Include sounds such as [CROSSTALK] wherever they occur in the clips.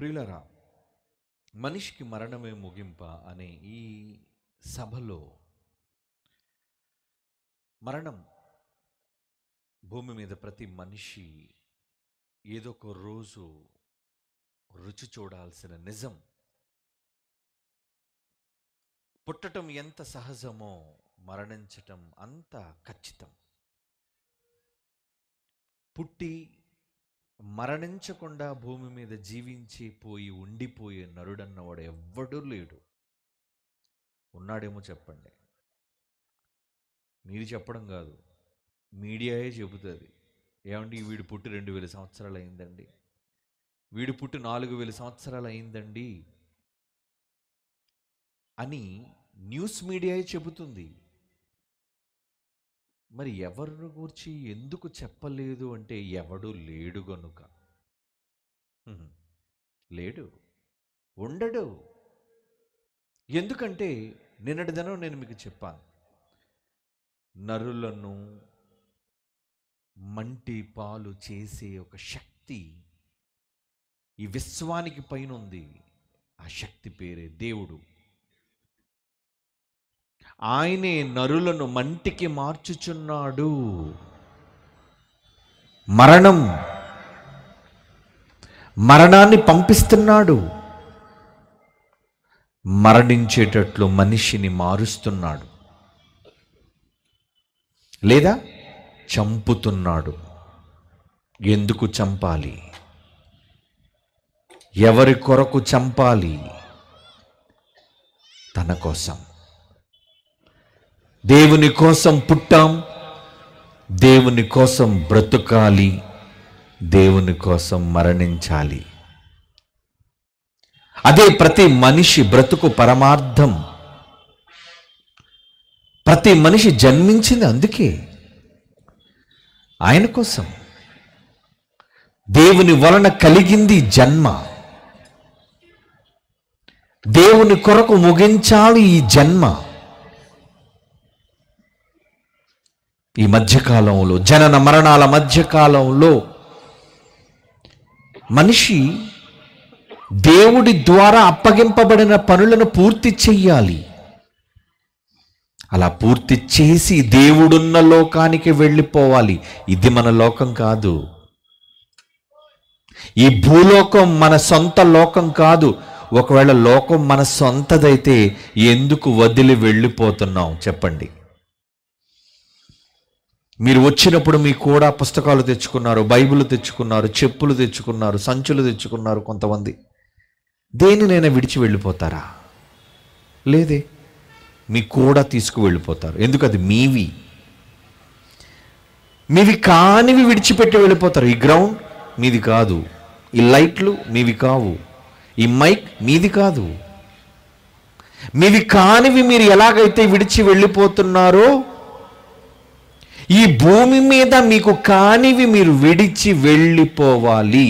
ప్రియులరా మనిషికి మరణమే ముగింప అనే ఈ సభలో మరణం భూమి మీద ప్రతి మనిషి ఏదో ఒక రోజు రుచి చూడాల్సిన నిజం పుట్టటం ఎంత సహజమో మరణించటం అంత ఖచ్చితం పుట్టి మరణించకుండా భూమి మీద జీవించి పోయి ఉండిపోయే నరుడన్నవాడు ఎవ్వడూ లేడు ఉన్నాడేమో చెప్పండి మీరు చెప్పడం కాదు మీడియాయే చెబుతుంది ఏమండి వీడు పుట్టి రెండు వేల సంవత్సరాలు అయిందండి వీడు పుట్టి నాలుగు వేల సంవత్సరాలు అయిందండి అని న్యూస్ మీడియాయే చెబుతుంది మరి ఎవరిని గూర్చి ఎందుకు చెప్పలేదు అంటే ఎవడు లేడు గనుక లేడు ఉండడు ఎందుకంటే నిన్నటిదనం నేను మీకు చెప్పాను నరులను మంటి పాలు చేసే ఒక శక్తి ఈ విశ్వానికి పైన ఉంది ఆ శక్తి పేరే దేవుడు ఆయనే నరులను మంటికి మార్చుచున్నాడు మరణం మరణాన్ని పంపిస్తున్నాడు మరణించేటట్లు మనిషిని మారుస్తున్నాడు లేదా చంపుతున్నాడు ఎందుకు చంపాలి ఎవరి కొరకు చంపాలి తన కోసం దేవుని కోసం పుట్టాం దేవుని కోసం బ్రతుకాలి దేవుని కోసం మరణించాలి అదే ప్రతి మనిషి బ్రతుకు పరమార్థం ప్రతి మనిషి జన్మించింది అందుకే ఆయన కోసం దేవుని వలన కలిగింది జన్మ దేవుని కొరకు ముగించాలి ఈ జన్మ ఈ మధ్యకాలంలో జనన మరణాల మధ్యకాలంలో మనిషి దేవుడి ద్వారా అప్పగింపబడిన పనులను పూర్తి చెయ్యాలి అలా పూర్తి చేసి దేవుడున్న లోకానికి వెళ్ళిపోవాలి ఇది మన లోకం కాదు ఈ భూలోకం మన సొంత లోకం కాదు ఒకవేళ లోకం మన సొంతదైతే ఎందుకు వదిలి వెళ్ళిపోతున్నాం చెప్పండి మీరు వచ్చినప్పుడు మీ కూడా పుస్తకాలు తెచ్చుకున్నారు బైబిల్ తెచ్చుకున్నారు చెప్పులు తెచ్చుకున్నారు సంచులు తెచ్చుకున్నారు కొంతమంది దేనినైనా విడిచి వెళ్ళిపోతారా లేదే మీ కూడా తీసుకు వెళ్ళిపోతారు ఎందుకు అది మీవి మీవి కానివి విడిచిపెట్టి వెళ్ళిపోతారు ఈ గ్రౌండ్ మీది కాదు ఈ లైట్లు మీవి కావు ఈ మైక్ మీది కాదు మీవి కానివి మీరు ఎలాగైతే విడిచి వెళ్ళిపోతున్నారో ఈ భూమి మీద మీకు కానివి మీరు విడిచి వెళ్ళిపోవాలి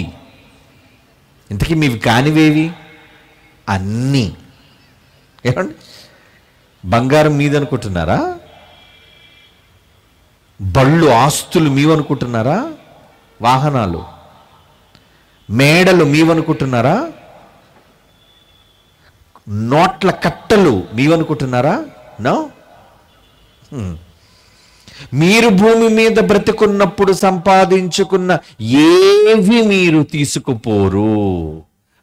ఇంతకీ మీవి కానివేవి అన్నీ ఏమండి బంగారం మీదనుకుంటున్నారా బళ్ళు ఆస్తులు మీవనుకుంటున్నారా వాహనాలు మేడలు మీవనుకుంటున్నారా నోట్ల కట్టలు మీవనుకుంటున్నారా నో మీరు భూమి మీద బ్రతుకున్నప్పుడు సంపాదించుకున్న ఏవి మీరు తీసుకుపోరు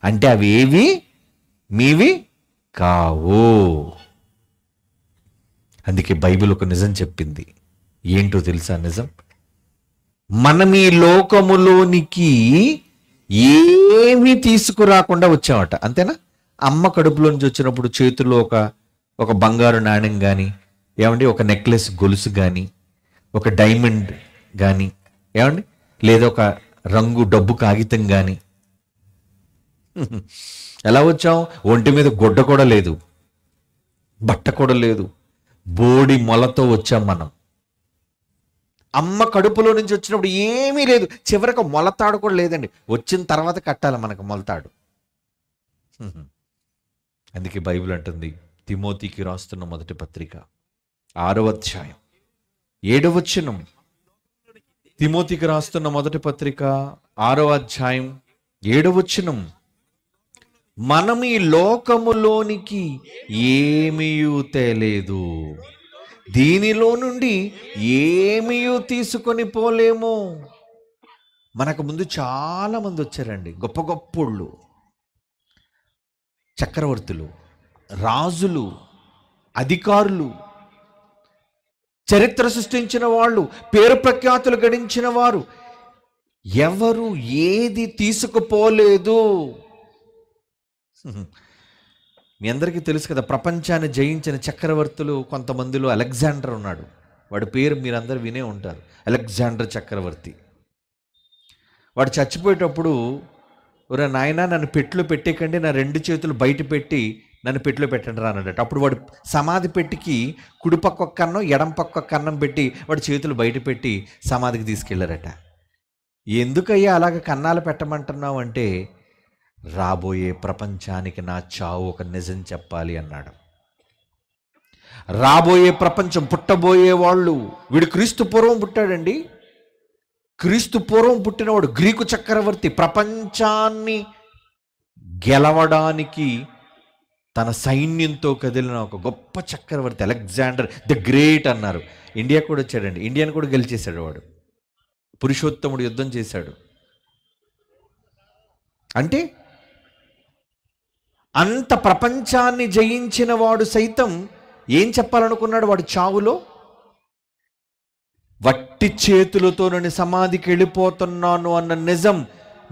అంటే అవి ఏవి మీవి కావు అందుకే బైబిల్ ఒక నిజం చెప్పింది ఏంటో తెలుసా నిజం మనం ఈ లోకములోనికి ఏమీ తీసుకురాకుండా వచ్చామట అంతేనా అమ్మ కడుపులోంచి వచ్చినప్పుడు చేతిలో ఒక ఒక బంగారు నాణ్యం కానీ ఏమంటే ఒక నెక్లెస్ గొలుసు కానీ ఒక డైమండ్ కానీ ఏమండి లేదా ఒక రంగు డబ్బు కాగితం కానీ [LAUGHS] ఎలా వచ్చాం ఒంటి మీద గుడ్డ కూడా లేదు బట్ట కూడా లేదు బోడి మొలతో వచ్చాం మనం అమ్మ కడుపులో నుంచి వచ్చినప్పుడు ఏమీ లేదు చివరికి మొలతాడు కూడా లేదండి వచ్చిన తర్వాత కట్టాలి మనకు మొలతాడు [LAUGHS] అందుకే బైబిల్ అంటుంది తిమోతికి రాస్తున్న మొదటి పత్రిక ఆరవ అధ్యాయం ఏడవచ్చును తిమోతికి రాస్తున్న మొదటి పత్రిక ఆరో అధ్యాయం ఏడవచ్చును మనం ఈ లోకములోనికి ఏమీ తేలేదు దీనిలో నుండి ఏమీ తీసుకొని పోలేము మనకు ముందు చాలా మంది వచ్చారండి గొప్ప గొప్పళ్ళు చక్రవర్తులు రాజులు అధికారులు చరిత్ర సృష్టించిన వాళ్ళు పేరు ప్రఖ్యాతులు గడించిన వారు ఎవరు ఏది తీసుకుపోలేదు మీ అందరికీ తెలుసు కదా ప్రపంచాన్ని జయించిన చక్రవర్తులు కొంతమందిలో అలెగ్జాండర్ ఉన్నాడు వాడి పేరు మీరందరూ వినే ఉంటారు అలెగ్జాండర్ చక్రవర్తి వాడు చచ్చిపోయేటప్పుడు ఒరే నాయన నన్ను పెట్లో పెట్టేకండి నా రెండు చేతులు బయట పెట్టి నన్ను పెట్టిలో పెట్టండి రా అప్పుడు వాడు సమాధి పెట్టికి కుడిపక్క కన్నం ఎడం పక్క కన్నం పెట్టి వాడు చేతులు బయట పెట్టి సమాధికి తీసుకెళ్లారట ఎందుకయ్యా అలాగ కన్నాలు పెట్టమంటున్నావు అంటే రాబోయే ప్రపంచానికి నా చావు ఒక నిజం చెప్పాలి అన్నాడు రాబోయే ప్రపంచం పుట్టబోయే వాళ్ళు వీడు క్రీస్తు పూర్వం పుట్టాడండి క్రీస్తు పూర్వం పుట్టినవాడు గ్రీకు చక్రవర్తి ప్రపంచాన్ని గెలవడానికి తన సైన్యంతో కదిలిన ఒక గొప్ప చక్రవర్తి అలెగ్జాండర్ ద గ్రేట్ అన్నారు ఇండియా కూడా వచ్చాడండి ఇండియాను కూడా గెలిచేశాడు వాడు పురుషోత్తముడు యుద్ధం చేశాడు అంటే అంత ప్రపంచాన్ని జయించిన వాడు సైతం ఏం చెప్పాలనుకున్నాడు వాడు చావులో వట్టి చేతులతో నేను సమాధికి వెళ్ళిపోతున్నాను అన్న నిజం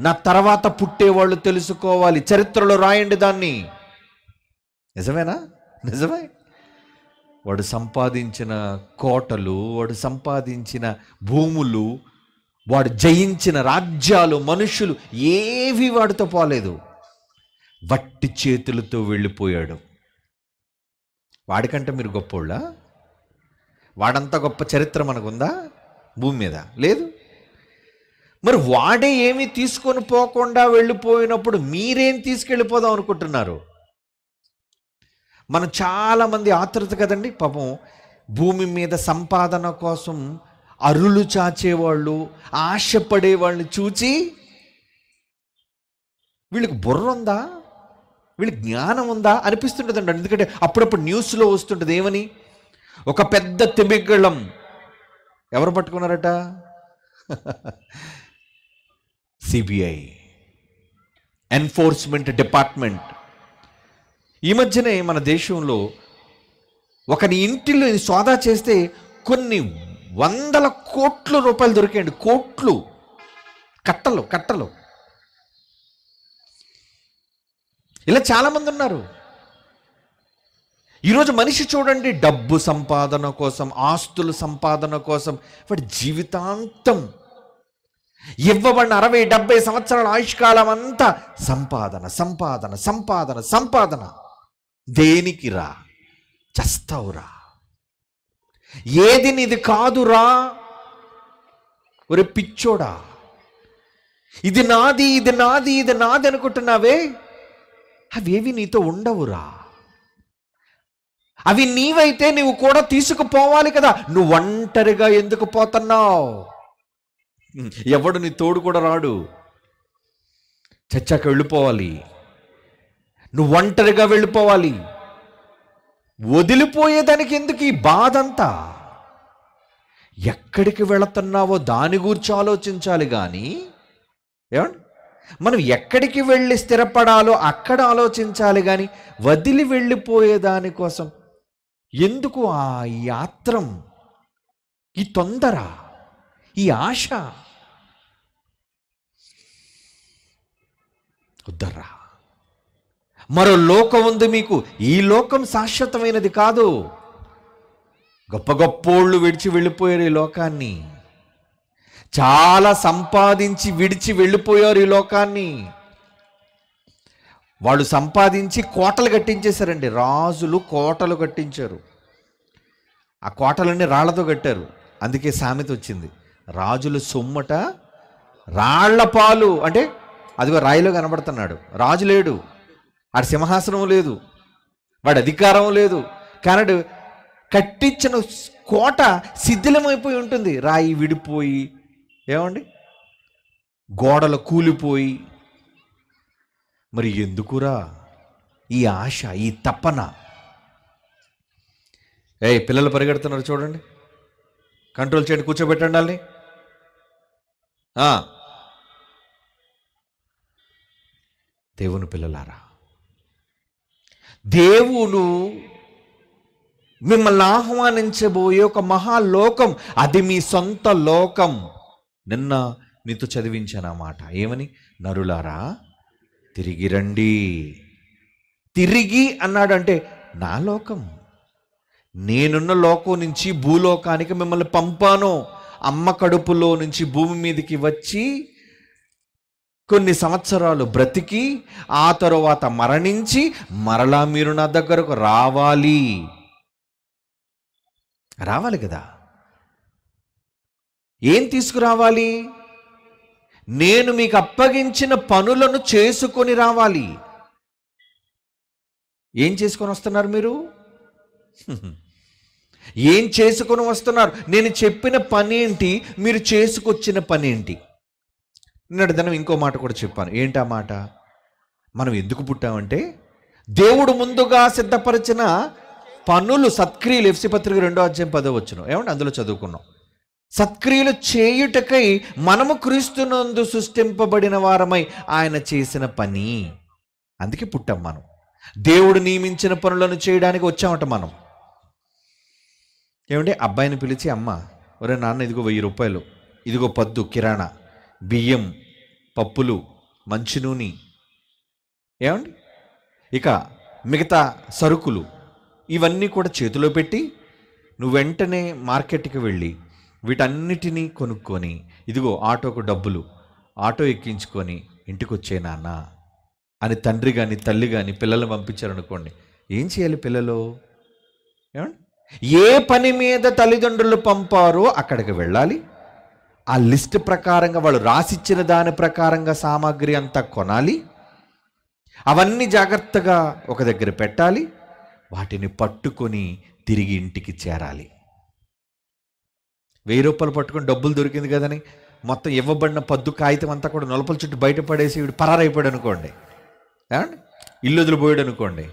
నా తర్వాత పుట్టేవాళ్ళు తెలుసుకోవాలి చరిత్రలో రాయండి దాన్ని నిజమేనా నిజమే వాడు సంపాదించిన కోటలు వాడు సంపాదించిన భూములు వాడు జయించిన రాజ్యాలు మనుషులు ఏవి వాడితో పోలేదు వట్టి చేతులతో వెళ్ళిపోయాడు వాడికంటే మీరు గొప్పోళ్ళ వాడంత గొప్ప చరిత్ర మనకుందా భూమి మీద లేదు మరి వాడే ఏమీ తీసుకొని పోకుండా వెళ్ళిపోయినప్పుడు మీరేం తీసుకెళ్ళిపోదాం అనుకుంటున్నారు మనం చాలామంది ఆతృత కదండి పాపం భూమి మీద సంపాదన కోసం అరులు చాచేవాళ్ళు ఆశపడేవాళ్ళని చూచి వీళ్ళకి బుర్ర ఉందా వీళ్ళకి జ్ఞానం ఉందా అనిపిస్తుంటుందండి ఎందుకంటే అప్పుడప్పుడు న్యూస్లో వస్తుంటుంది ఏమని ఒక పెద్ద తిమింగళం ఎవరు పట్టుకున్నారట [LAUGHS] సిబిఐ ఎన్ఫోర్స్మెంట్ డిపార్ట్మెంట్ ఈ మధ్యనే మన దేశంలో ఒకని ఇంటిలో సోదా చేస్తే కొన్ని వందల కోట్ల రూపాయలు దొరికాయండి కోట్లు కట్టలు కట్టలు ఇలా చాలామంది ఉన్నారు ఈరోజు మనిషి చూడండి డబ్బు సంపాదన కోసం ఆస్తుల సంపాదన కోసం వాడి జీవితాంతం ఇవ్వబడిన అరవై డెబ్బై సంవత్సరాల ఆయుష్కాలం అంతా సంపాదన సంపాదన సంపాదన సంపాదన దేనికి రా చస్తావురా ఏది నీది కాదురా ఒరే పిచ్చోడా ఇది నాది ఇది నాది ఇది నాది అనుకుంటున్నావే అవేవి నీతో ఉండవురా అవి నీవైతే నువ్వు కూడా తీసుకుపోవాలి కదా నువ్వు ఒంటరిగా ఎందుకు పోతున్నావు ఎవడు నీ తోడు కూడా రాడు చచ్చాక వెళ్ళిపోవాలి నువ్వు ఒంటరిగా వెళ్ళిపోవాలి వదిలిపోయేదానికి ఎందుకు ఈ బాధ అంతా ఎక్కడికి వెళుతున్నావో దాని గురించి ఆలోచించాలి కానీ ఏమండి మనం ఎక్కడికి వెళ్ళి స్థిరపడాలో అక్కడ ఆలోచించాలి కానీ వదిలి వెళ్ళిపోయేదాని కోసం ఎందుకు ఆ యాత్రం ఈ తొందర ఈ ఆశ వద్దర్రా మరో లోకం ఉంది మీకు ఈ లోకం శాశ్వతమైనది కాదు గొప్ప గొప్పోళ్ళు విడిచి వెళ్ళిపోయారు ఈ లోకాన్ని చాలా సంపాదించి విడిచి వెళ్ళిపోయారు ఈ లోకాన్ని వాళ్ళు సంపాదించి కోటలు కట్టించేశారండి రాజులు కోటలు కట్టించారు ఆ కోటలన్నీ రాళ్లతో కట్టారు అందుకే సామెత వచ్చింది రాజుల సొమ్మట రాళ్ల పాలు అంటే అదిగో రాయిలో కనబడుతున్నాడు రాజు లేడు వాడు సింహాసనం లేదు వాడు అధికారం లేదు కానీ కట్టించిన కోట శిథిలమైపోయి ఉంటుంది రాయి విడిపోయి ఏమండి గోడలు కూలిపోయి మరి ఎందుకురా ఈ ఆశ ఈ తప్పన ఏ పిల్లలు పరిగెడుతున్నారు చూడండి కంట్రోల్ చేయండి కూర్చోబెట్టండి వాళ్ళని దేవుని పిల్లలారా దేవుడు మిమ్మల్ని ఆహ్వానించబోయే ఒక మహాలోకం అది మీ సొంత లోకం నిన్న మీతో చదివించాను అన్నమాట ఏమని నరులారా తిరిగి రండి తిరిగి అన్నాడంటే నా లోకం నేనున్న లోకం నుంచి భూలోకానికి మిమ్మల్ని పంపాను అమ్మ కడుపులో నుంచి భూమి మీదకి వచ్చి కొన్ని సంవత్సరాలు బ్రతికి ఆ తరువాత మరణించి మరలా మీరు నా దగ్గరకు రావాలి రావాలి కదా ఏం తీసుకురావాలి నేను మీకు అప్పగించిన పనులను చేసుకొని రావాలి ఏం చేసుకొని వస్తున్నారు మీరు ఏం చేసుకొని వస్తున్నారు నేను చెప్పిన పని ఏంటి మీరు చేసుకొచ్చిన పని ఏంటి నిన్నటి దినం ఇంకో మాట కూడా చెప్పాను ఏంటా మాట మనం ఎందుకు పుట్టామంటే దేవుడు ముందుగా సిద్ధపరిచిన పనులు సత్క్రియలు ఎఫ్సి పత్రిక రెండో అధ్యాయం పదవచ్చును ఏమంటే అందులో చదువుకున్నాం సత్క్రియలు చేయుటకై మనము క్రీస్తునందు సృష్టింపబడిన వారమై ఆయన చేసిన పని అందుకే పుట్టాం మనం దేవుడు నియమించిన పనులను చేయడానికి వచ్చామట మనం ఏమంటే అబ్బాయిని పిలిచి అమ్మ ఒరే నాన్న ఇదిగో వెయ్యి రూపాయలు ఇదిగో పద్దు కిరాణా బియ్యం పప్పులు మంచి నూనె ఏమండి ఇక మిగతా సరుకులు ఇవన్నీ కూడా చేతిలో పెట్టి నువ్వు వెంటనే మార్కెట్కి వెళ్ళి వీటన్నిటినీ కొనుక్కొని ఇదిగో ఆటోకు డబ్బులు ఆటో ఎక్కించుకొని ఇంటికి వచ్చే నాన్న అని తండ్రి కానీ తల్లి కానీ పిల్లలు పంపించారనుకోండి ఏం చేయాలి పిల్లలు ఏమండి ఏ పని మీద తల్లిదండ్రులు పంపారో అక్కడికి వెళ్ళాలి ఆ లిస్ట్ ప్రకారంగా వాళ్ళు రాసిచ్చిన దాని ప్రకారంగా సామాగ్రి అంతా కొనాలి అవన్నీ జాగ్రత్తగా ఒక దగ్గర పెట్టాలి వాటిని పట్టుకొని తిరిగి ఇంటికి చేరాలి వెయ్యి రూపాయలు పట్టుకొని డబ్బులు దొరికింది కదని మొత్తం ఇవ్వబడిన పద్దు కాగితం అంతా కూడా నొలపల చుట్టూ బయటపడేసి వీడు పరారైపోయాడు అనుకోండి ఇల్లు వదిలిపోయాడు అనుకోండి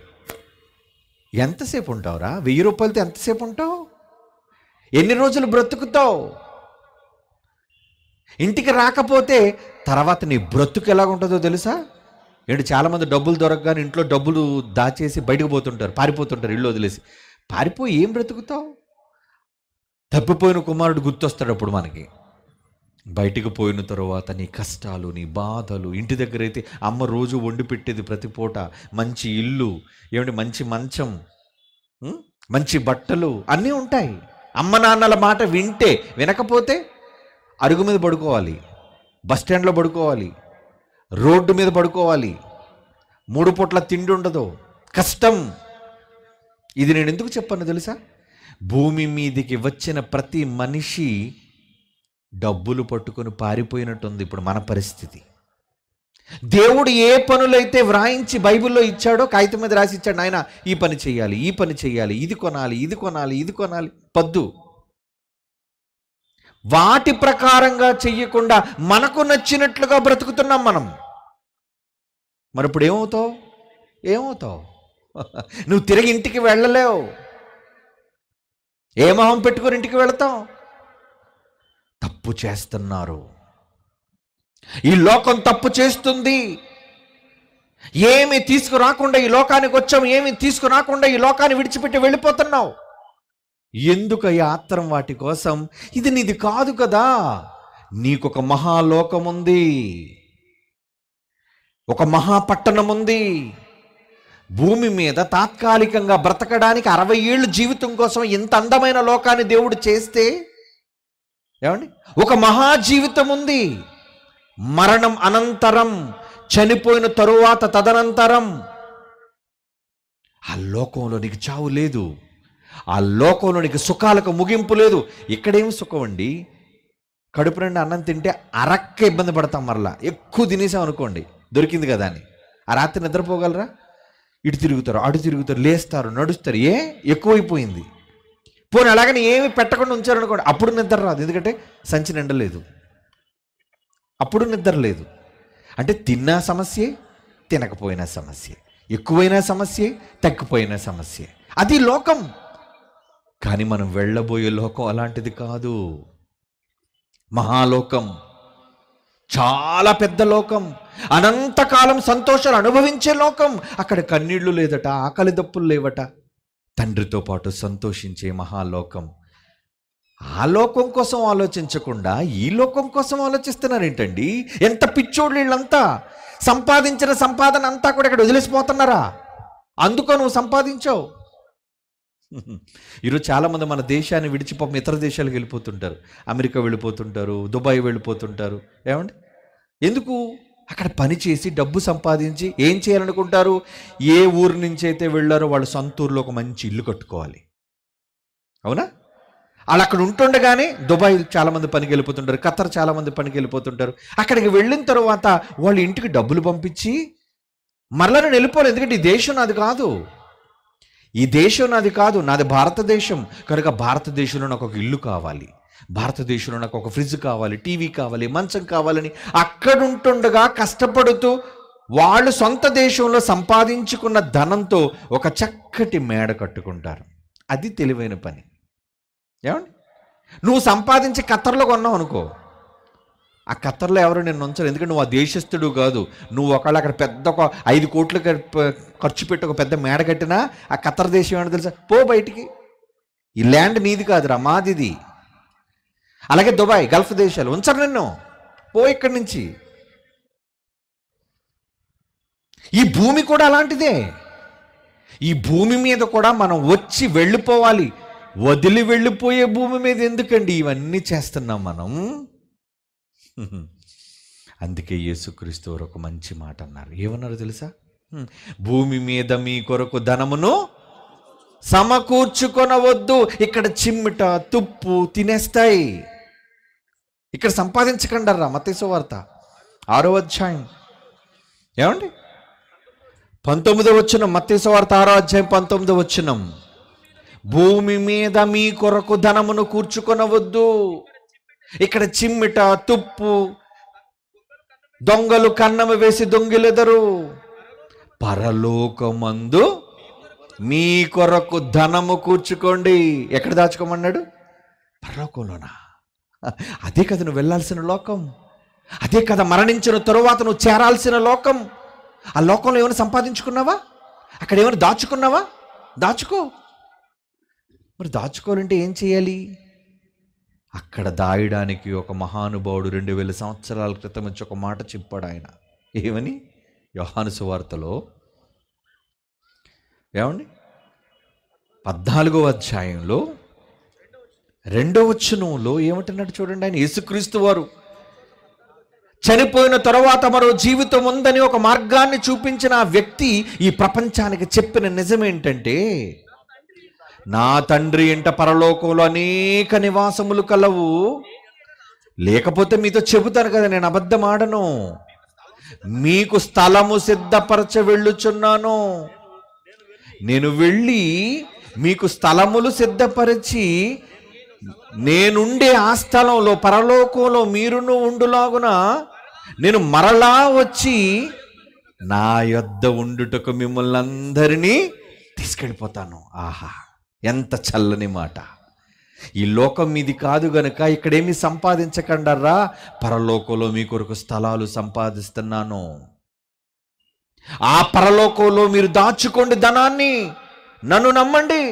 ఎంతసేపు ఉంటావురా వెయ్యి రూపాయలతో ఎంతసేపు ఉంటావు ఎన్ని రోజులు బ్రతుకుతావు ఇంటికి రాకపోతే తర్వాత నీ బ్రతుకు ఎలాగుంటుందో తెలుసా ఏంటి చాలామంది డబ్బులు దొరకగానే ఇంట్లో డబ్బులు దాచేసి బయటకు పోతుంటారు పారిపోతుంటారు ఇల్లు వదిలేసి పారిపోయి ఏం బ్రతుకుతావు తప్పిపోయిన కుమారుడు గుర్తొస్తాడు అప్పుడు మనకి బయటికి పోయిన తర్వాత నీ కష్టాలు నీ బాధలు ఇంటి దగ్గర అయితే అమ్మ రోజు వండి పెట్టేది ప్రతి పూట మంచి ఇల్లు ఏమిటి మంచి మంచం మంచి బట్టలు అన్నీ ఉంటాయి అమ్మ నాన్నల మాట వింటే వినకపోతే అరుగు మీద పడుకోవాలి బస్ స్టాండ్లో పడుకోవాలి రోడ్డు మీద పడుకోవాలి మూడు పూట్ల తిండి ఉండదు కష్టం ఇది నేను ఎందుకు చెప్పాను తెలుసా భూమి మీదికి వచ్చిన ప్రతి మనిషి డబ్బులు పట్టుకొని పారిపోయినట్టుంది ఇప్పుడు మన పరిస్థితి దేవుడు ఏ పనులైతే వ్రాయించి బైబిల్లో ఇచ్చాడో కాగితం మీద రాసి ఇచ్చాడు ఆయన ఈ పని చేయాలి ఈ పని చేయాలి ఇది కొనాలి ఇది కొనాలి ఇది కొనాలి పద్దు వాటి ప్రకారంగా చెయ్యకుండా మనకు నచ్చినట్లుగా బ్రతుకుతున్నాం మనం మరి ఇప్పుడు ఏమవుతావు ఏమవుతావు [LAUGHS] నువ్వు తిరిగి ఇంటికి వెళ్ళలేవు ఏ మొహం పెట్టుకుని ఇంటికి వెళతావు తప్పు చేస్తున్నారు ఈ లోకం తప్పు చేస్తుంది ఏమి తీసుకురాకుండా ఈ లోకానికి వచ్చాం ఏమి తీసుకురాకుండా ఈ లోకాన్ని విడిచిపెట్టి వెళ్ళిపోతున్నావు ఎందుకు యాత్రం వాటి కోసం ఇది నీది కాదు కదా నీకొక మహాలోకం ఉంది ఒక మహాపట్టణం ఉంది భూమి మీద తాత్కాలికంగా బ్రతకడానికి అరవై ఏళ్ళు జీవితం కోసం ఇంత అందమైన లోకాన్ని దేవుడు చేస్తే ఏమండి ఒక మహా జీవితం ఉంది మరణం అనంతరం చనిపోయిన తరువాత తదనంతరం ఆ లోకంలో నీకు చావు లేదు ఆ లోకంలో నీకు సుఖాలకు ముగింపు లేదు ఇక్కడేం సుఖం అండి కడుపు నిండా అన్నం తింటే అరక్క ఇబ్బంది పడతాం మరలా ఎక్కువ తినేసాం అనుకోండి దొరికింది కదా అని ఆ రాత్రి నిద్రపోగలరా ఇటు తిరుగుతారు అటు తిరుగుతారు లేస్తారు నడుస్తారు ఏ ఎక్కువైపోయింది పోనీ అలాగని ఏమి పెట్టకుండా ఉంచారు అనుకోండి అప్పుడు నిద్ర రాదు ఎందుకంటే సంచి నిండలేదు అప్పుడు నిద్ర లేదు అంటే తిన్నా సమస్యే తినకపోయినా సమస్యే ఎక్కువైనా సమస్యే తగ్గిపోయినా సమస్యే అది లోకం కానీ మనం వెళ్ళబోయే లోకం అలాంటిది కాదు మహాలోకం చాలా పెద్ద లోకం అనంతకాలం సంతోషాలు అనుభవించే లోకం అక్కడ కన్నీళ్లు లేదట ఆకలి దప్పులు లేవట తండ్రితో పాటు సంతోషించే మహాలోకం ఆ లోకం కోసం ఆలోచించకుండా ఈ లోకం కోసం ఆలోచిస్తున్నారు ఏంటండి ఎంత పిచ్చోడు వీళ్ళంతా సంపాదించిన సంపాదన అంతా కూడా ఇక్కడ వదిలేసిపోతున్నారా అందుకో నువ్వు సంపాదించావు ఈరోజు చాలామంది మన దేశాన్ని విడిచి ఇతర దేశాలకు వెళ్ళిపోతుంటారు అమెరికా వెళ్ళిపోతుంటారు దుబాయ్ వెళ్ళిపోతుంటారు ఏమండి ఎందుకు అక్కడ పని చేసి డబ్బు సంపాదించి ఏం చేయాలనుకుంటారు ఏ ఊరు నుంచి అయితే వెళ్ళారో వాళ్ళ సొంత ఊర్లో ఒక మంచి ఇల్లు కట్టుకోవాలి అవునా వాళ్ళు అక్కడ ఉంటుండగానే దుబాయ్ చాలామంది పనికి వెళ్ళిపోతుంటారు ఖతర్ చాలామంది పనికి వెళ్ళిపోతుంటారు అక్కడికి వెళ్ళిన తర్వాత వాళ్ళ ఇంటికి డబ్బులు పంపించి మరలా నేను వెళ్ళిపోవాలి ఎందుకంటే ఈ దేశం అది కాదు ఈ దేశం నాది కాదు నాది భారతదేశం కనుక భారతదేశంలో నాకు ఒక ఇల్లు కావాలి భారతదేశంలో నాకు ఒక ఫ్రిడ్జ్ కావాలి టీవీ కావాలి మంచం కావాలని అక్కడుంటుండగా కష్టపడుతూ వాళ్ళు సొంత దేశంలో సంపాదించుకున్న ధనంతో ఒక చక్కటి మేడ కట్టుకుంటారు అది తెలివైన పని ఏమండి నువ్వు సంపాదించి ఖతర్లో కొన్నావు అనుకో ఆ ఖతర్లో ఎవరు నేను ఉంచరు ఎందుకంటే నువ్వు ఆ దేశస్థుడు కాదు నువ్వు ఒకళ్ళు అక్కడ పెద్ద ఒక ఐదు కోట్లు ఖర్చు పెట్టి ఒక పెద్ద మేడ కట్టినా ఆ ఖతర్ దేశం ఏంటో తెలుసా పో బయటికి ఈ ల్యాండ్ నీది కాదురా మాదిది అలాగే దుబాయ్ గల్ఫ్ దేశాలు ఉంచరు నిన్ను పో ఇక్కడి నుంచి ఈ భూమి కూడా అలాంటిదే ఈ భూమి మీద కూడా మనం వచ్చి వెళ్ళిపోవాలి వదిలి వెళ్ళిపోయే భూమి మీద ఎందుకండి ఇవన్నీ చేస్తున్నాం మనం అందుకే యేసుక్రీస్తు ఒక మంచి మాట అన్నారు ఏమన్నారు తెలుసా భూమి మీద మీ కొరకు ధనమును సమకూర్చుకొనవద్దు ఇక్కడ చిమ్మిట తుప్పు తినేస్తాయి ఇక్కడ సంపాదించకండర్రా మతేసు వార్త ఆరో అధ్యాయం ఏమండి పంతొమ్మిదో వచ్చినం మత్స్య వార్త ఆరో అధ్యాయం పంతొమ్మిదో వచ్చినం భూమి మీద మీ కొరకు ధనమును కూర్చుకొనవద్దు ఇక్కడ చిమ్మిట తుప్పు దొంగలు కన్నము వేసి దొంగిలెదరు పరలోకమందు మీ కొరకు ధనము కూర్చుకోండి ఎక్కడ దాచుకోమన్నాడు పరలోకంలోనా అదే కదా నువ్వు వెళ్ళాల్సిన లోకం అదే కదా మరణించిన తరువాత నువ్వు చేరాల్సిన లోకం ఆ లోకంలో ఏమైనా సంపాదించుకున్నావా అక్కడ ఏమైనా దాచుకున్నావా దాచుకో మరి దాచుకోవాలంటే ఏం చేయాలి అక్కడ దాయడానికి ఒక మహానుభావుడు రెండు వేల సంవత్సరాల క్రితం నుంచి ఒక మాట చెప్పాడు ఆయన ఏమని యోహాను సువార్తలో ఏమండి పద్నాలుగో అధ్యాయంలో రెండో వచనంలో ఏమంటున్నాడు చూడండి ఆయన యేసుక్రీస్తు వారు చనిపోయిన తర్వాత మరో జీవితం ఉందని ఒక మార్గాన్ని చూపించిన ఆ వ్యక్తి ఈ ప్రపంచానికి చెప్పిన నిజమేంటంటే ఏంటంటే నా తండ్రి ఇంట పరలోకంలో అనేక నివాసములు కలవు లేకపోతే మీతో చెబుతాను కదా నేను అబద్ధం ఆడను మీకు స్థలము సిద్ధపరచ వెళ్ళుచున్నాను నేను వెళ్ళి మీకు స్థలములు సిద్ధపరిచి నేనుండే ఆ స్థలంలో పరలోకంలో మీరును ఉండులాగున నేను మరలా వచ్చి నా యొద్ద ఉండుటకు మిమ్మల్ని అందరినీ తీసుకెళ్ళిపోతాను ఆహా ఎంత చల్లని మాట ఈ లోకం మీది కాదు గనుక ఇక్కడేమీ సంపాదించకండరా పరలోకంలో మీ కొరకు స్థలాలు సంపాదిస్తున్నాను ఆ పరలోకంలో మీరు దాచుకోండి ధనాన్ని నన్ను నమ్మండి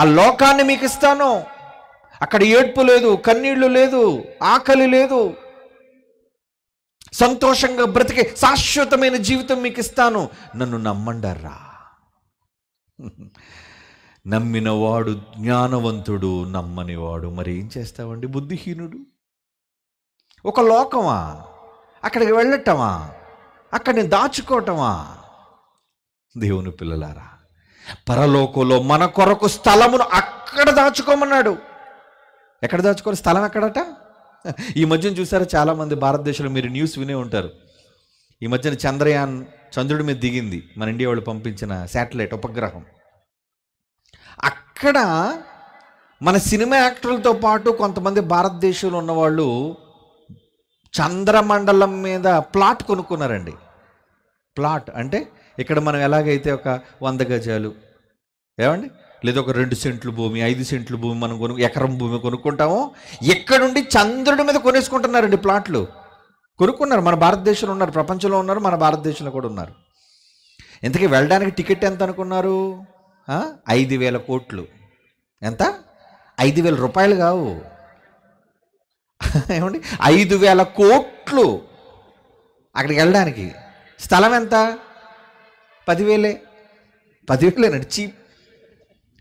ఆ లోకాన్ని మీకు ఇస్తాను అక్కడ ఏడ్పు లేదు కన్నీళ్లు లేదు ఆకలి లేదు సంతోషంగా బ్రతికే శాశ్వతమైన జీవితం మీకు ఇస్తాను నన్ను నమ్మండర్రా నమ్మినవాడు జ్ఞానవంతుడు నమ్మనివాడు మరి ఏం చేస్తావండి బుద్ధిహీనుడు ఒక లోకమా అక్కడికి వెళ్ళటమా అక్కడిని దాచుకోవటమా దేవుని పిల్లలారా పరలోకంలో మన కొరకు స్థలమును అక్కడ దాచుకోమన్నాడు ఎక్కడ దాచుకోవాలి స్థలం ఎక్కడట ఈ మధ్యన చూసారా చాలామంది భారతదేశంలో మీరు న్యూస్ వినే ఉంటారు ఈ మధ్యన చంద్రయాన్ చంద్రుడి మీద దిగింది మన ఇండియా వాళ్ళు పంపించిన శాటిలైట్ ఉపగ్రహం అక్కడ మన సినిమా యాక్టర్లతో పాటు కొంతమంది భారతదేశంలో ఉన్నవాళ్ళు చంద్రమండలం మీద ప్లాట్ కొనుక్కున్నారండి ప్లాట్ అంటే ఇక్కడ మనం ఎలాగైతే ఒక వంద గజాలు ఏమండి లేదా ఒక రెండు సెంట్లు భూమి ఐదు సెంట్లు భూమి మనం కొను ఎకరం భూమి కొనుక్కుంటామో ఎక్కడుండి చంద్రుడి మీద కొనేసుకుంటున్నారండి ప్లాట్లు కొనుక్కున్నారు మన భారతదేశంలో ఉన్నారు ప్రపంచంలో ఉన్నారు మన భారతదేశంలో కూడా ఉన్నారు ఇంతకీ వెళ్ళడానికి టికెట్ ఎంత అనుకున్నారు ఐదు వేల కోట్లు ఎంత ఐదు వేల రూపాయలు కావు ఏమండి ఐదు వేల కోట్లు అక్కడికి వెళ్ళడానికి స్థలం ఎంత పదివేలే పదివేలేనండి చీప్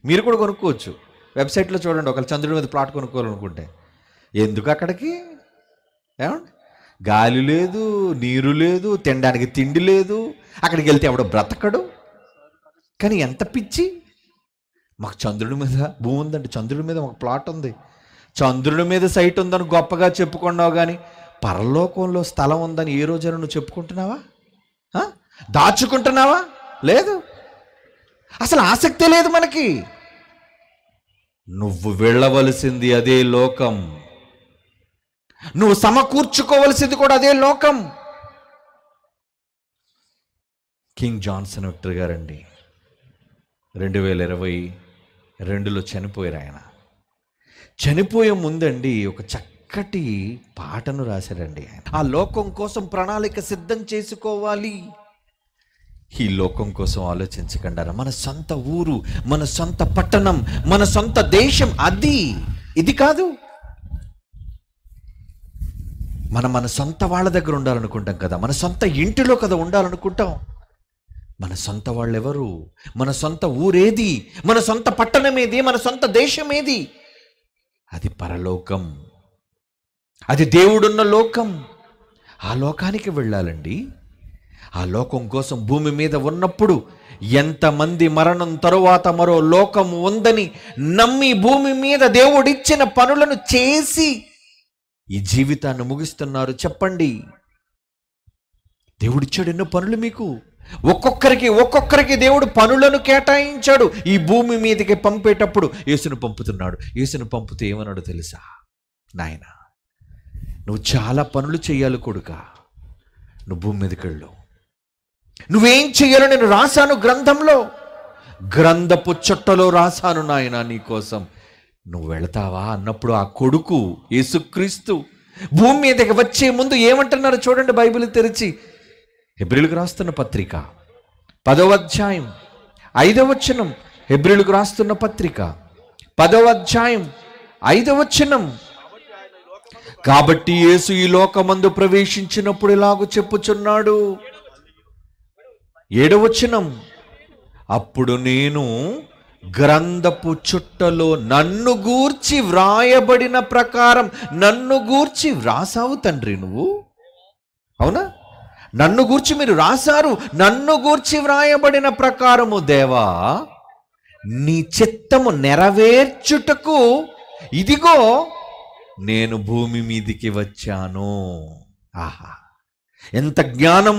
మీరు కూడా కొనుక్కోవచ్చు వెబ్సైట్లో చూడండి ఒకళ్ళు చంద్రుడి మీద ప్లాట్ కొనుక్కోవాలనుకుంటే ఎందుకు అక్కడికి ఏమండి గాలి లేదు నీరు లేదు తినడానికి తిండి లేదు అక్కడికి వెళ్తే ఎవడో బ్రతకడు కానీ ఎంత పిచ్చి మాకు చంద్రుడి మీద భూమి ఉందండి చంద్రుడి మీద ఒక ప్లాట్ ఉంది చంద్రుడి మీద సైట్ ఉందని గొప్పగా చెప్పుకున్నావు కానీ పరలోకంలో స్థలం ఉందని ఏ రోజైనా నువ్వు చెప్పుకుంటున్నావా దాచుకుంటున్నావా లేదు అసలు ఆసక్తి లేదు మనకి నువ్వు వెళ్ళవలసింది అదే లోకం నువ్వు సమకూర్చుకోవలసింది కూడా అదే లోకం కింగ్ జాన్సన్ విక్టర్ గారండి రెండు వేల ఇరవై రెండులో చనిపోయారు ఆయన చనిపోయే ముందండి ఒక చక్కటి పాటను రాశారండి ఆయన ఆ లోకం కోసం ప్రణాళిక సిద్ధం చేసుకోవాలి ఈ లోకం కోసం ఆలోచించకుండా మన సొంత ఊరు మన సొంత పట్టణం మన సొంత దేశం అది ఇది కాదు మనం మన సొంత వాళ్ళ దగ్గర ఉండాలనుకుంటాం కదా మన సొంత ఇంటిలో కదా ఉండాలనుకుంటాం మన సొంత వాళ్ళెవరు మన సొంత ఊరేది మన సొంత పట్టణమేది మన సొంత దేశమేది అది పరలోకం అది దేవుడున్న లోకం ఆ లోకానికి వెళ్ళాలండి ఆ లోకం కోసం భూమి మీద ఉన్నప్పుడు ఎంతమంది మరణం తరువాత మరో లోకం ఉందని నమ్మి భూమి మీద దేవుడిచ్చిన పనులను చేసి ఈ జీవితాన్ని ముగిస్తున్నారు చెప్పండి దేవుడిచ్చాడు ఎన్నో పనులు మీకు ఒక్కొక్కరికి ఒక్కొక్కరికి దేవుడు పనులను కేటాయించాడు ఈ భూమి మీదకి పంపేటప్పుడు యేసును పంపుతున్నాడు యేసును పంపుతూ ఏమన్నాడు తెలుసా నాయన నువ్వు చాలా పనులు చేయాలి కొడుక నువ్వు భూమి మీదకి వెళ్ళు నువ్వేం చేయాలో నేను రాశాను గ్రంథంలో గ్రంథపు చుట్టలో రాశాను నాయన నీకోసం నువ్వు వెళతావా అన్నప్పుడు ఆ కొడుకు యేసుక్రీస్తు భూమి మీదకి వచ్చే ముందు ఏమంటున్నారు చూడండి బైబిల్ తెరిచి హెబ్రిలకు రాస్తున్న పత్రిక పదవ అధ్యాయం ఐదవ వచనం హెబ్రిలకు రాస్తున్న పత్రిక పదవ అధ్యాయం ఐదవ వచనం కాబట్టి యేసు ఈ లోకమందు ప్రవేశించినప్పుడు ఇలాగో చెప్పుచున్నాడు ఏడవచనం అప్పుడు నేను గ్రంథపు చుట్టలో నన్ను గూర్చి వ్రాయబడిన ప్రకారం నన్ను గూర్చి వ్రాసావు తండ్రి నువ్వు అవునా నన్ను గూర్చి మీరు రాశారు నన్ను గూర్చి వ్రాయబడిన ప్రకారము దేవా నీ చిత్తము నెరవేర్చుటకు ఇదిగో నేను భూమి మీదికి వచ్చాను ఆహా ఎంత జ్ఞానం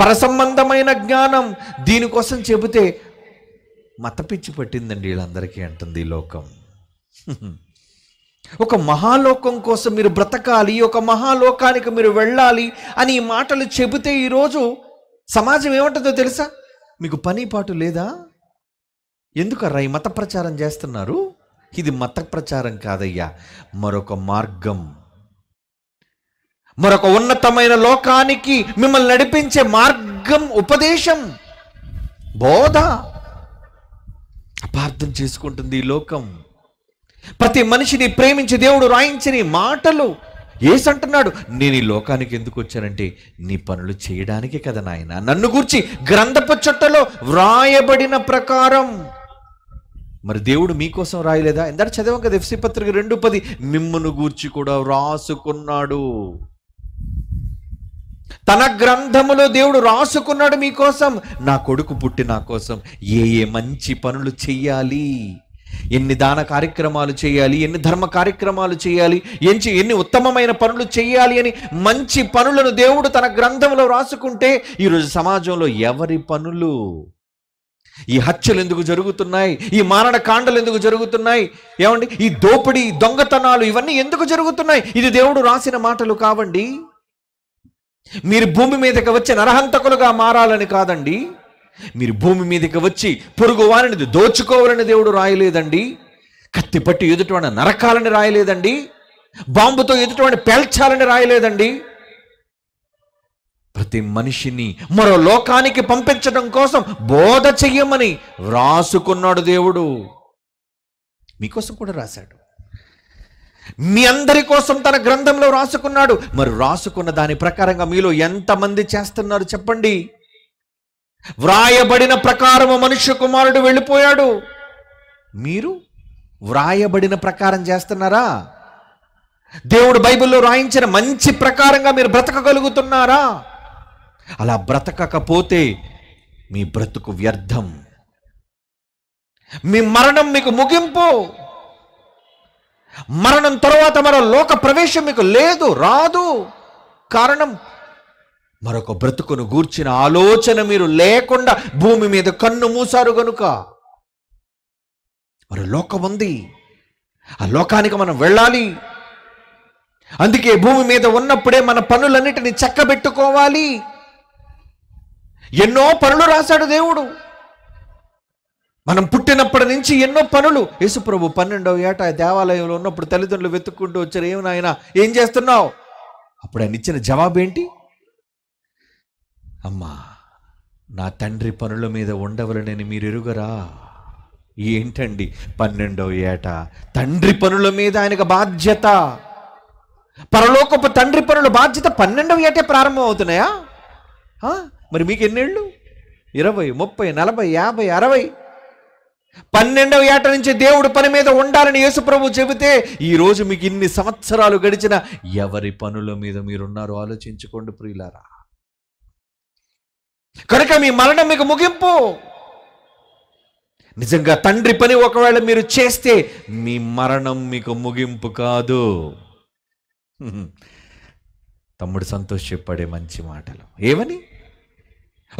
పరసంబంధమైన జ్ఞానం దీనికోసం చెబితే మతపిచ్చి పట్టిందండి వీళ్ళందరికీ అంటుంది లోకం ఒక మహాలోకం కోసం మీరు బ్రతకాలి ఒక మహాలోకానికి మీరు వెళ్ళాలి అని ఈ మాటలు చెబితే ఈరోజు సమాజం ఏమంటుందో తెలుసా మీకు పని పాటు లేదా ఎందుకర్రా ఈ మత ప్రచారం చేస్తున్నారు ఇది మత ప్రచారం కాదయ్యా మరొక మార్గం మరొక ఉన్నతమైన లోకానికి మిమ్మల్ని నడిపించే మార్గం ఉపదేశం బోధ అపార్థం చేసుకుంటుంది ఈ లోకం ప్రతి మనిషిని ప్రేమించి దేవుడు రాయించని మాటలు ఏసు అంటున్నాడు నేను ఈ లోకానికి ఎందుకు వచ్చానంటే నీ పనులు చేయడానికే కదా నాయన నన్ను గూర్చి గ్రంథపు చుట్టలో వ్రాయబడిన ప్రకారం మరి దేవుడు మీకోసం రాయలేదా ఎందుకంటే చదివాం కదా ఎఫ్సి పత్రిక రెండు పది మిమ్మును గూర్చి కూడా వ్రాసుకున్నాడు తన గ్రంథములో దేవుడు రాసుకున్నాడు మీకోసం నా కొడుకు పుట్టి నా కోసం ఏ ఏ మంచి పనులు చెయ్యాలి ఎన్ని దాన కార్యక్రమాలు చేయాలి ఎన్ని ధర్మ కార్యక్రమాలు చేయాలి ఎంచి ఎన్ని ఉత్తమమైన పనులు చేయాలి అని మంచి పనులను దేవుడు తన గ్రంథంలో రాసుకుంటే ఈరోజు సమాజంలో ఎవరి పనులు ఈ హత్యలు ఎందుకు జరుగుతున్నాయి ఈ మారణ కాండలు ఎందుకు జరుగుతున్నాయి ఏమండి ఈ దోపిడీ దొంగతనాలు ఇవన్నీ ఎందుకు జరుగుతున్నాయి ఇది దేవుడు రాసిన మాటలు కావండి మీరు భూమి మీదకి వచ్చే నరహంతకులుగా మారాలని కాదండి మీరు భూమి మీదకి వచ్చి పొరుగు వారిని దోచుకోవాలని దేవుడు రాయలేదండి కత్తి పట్టి ఎదుటివాడిని నరకాలని రాయలేదండి బాంబుతో ఎదుటివాడిని పేల్చాలని రాయలేదండి ప్రతి మనిషిని మరో లోకానికి పంపించడం కోసం బోధ చెయ్యమని వ్రాసుకున్నాడు దేవుడు మీకోసం కూడా రాశాడు మీ అందరి కోసం తన గ్రంథంలో రాసుకున్నాడు మరి రాసుకున్న దాని ప్రకారంగా మీలో ఎంతమంది చేస్తున్నారు చెప్పండి వ్రాయబడిన ప్రకారము మనుష్య కుమారుడు వెళ్ళిపోయాడు మీరు వ్రాయబడిన ప్రకారం చేస్తున్నారా దేవుడు బైబిల్లో రాయించిన మంచి ప్రకారంగా మీరు బ్రతకగలుగుతున్నారా అలా బ్రతకకపోతే మీ బ్రతుకు వ్యర్థం మీ మరణం మీకు ముగింపు మరణం తర్వాత మరో లోక ప్రవేశం మీకు లేదు రాదు కారణం మరొక బ్రతుకును గూర్చిన ఆలోచన మీరు లేకుండా భూమి మీద కన్ను మూసారు గనుక మరి లోకం ఉంది ఆ లోకానికి మనం వెళ్ళాలి అందుకే భూమి మీద ఉన్నప్పుడే మన పనులన్నిటిని చక్కబెట్టుకోవాలి ఎన్నో పనులు రాశాడు దేవుడు మనం పుట్టినప్పటి నుంచి ఎన్నో పనులు యేసుప్రభు పన్నెండవ ఏట దేవాలయంలో ఉన్నప్పుడు తల్లిదండ్రులు వెతుక్కుంటూ వచ్చారు ఏమి నాయన ఏం చేస్తున్నావు అప్పుడు ఆయన ఇచ్చిన జవాబు ఏంటి అమ్మా నా తండ్రి పనుల మీద ఉండవలనని మీరు ఎరుగరా ఏంటండి పన్నెండవ ఏట తండ్రి పనుల మీద ఆయనకు బాధ్యత పరలోకపు తండ్రి పనుల బాధ్యత పన్నెండవ ఏటే ప్రారంభం అవుతున్నాయా మరి మీకు ఎన్నేళ్ళు ఇరవై ముప్పై నలభై యాభై అరవై పన్నెండవ ఏట నుంచి దేవుడు పని మీద ఉండాలని యేసుప్రభు చెబితే ఈరోజు మీకు ఇన్ని సంవత్సరాలు గడిచిన ఎవరి పనుల మీద మీరున్నారో ఆలోచించుకోండి ప్రియులారా కనుక మీ మరణం మీకు ముగింపు నిజంగా తండ్రి పని ఒకవేళ మీరు చేస్తే మీ మరణం మీకు ముగింపు కాదు తమ్ముడు సంతోషపడే మంచి మాటలు ఏమని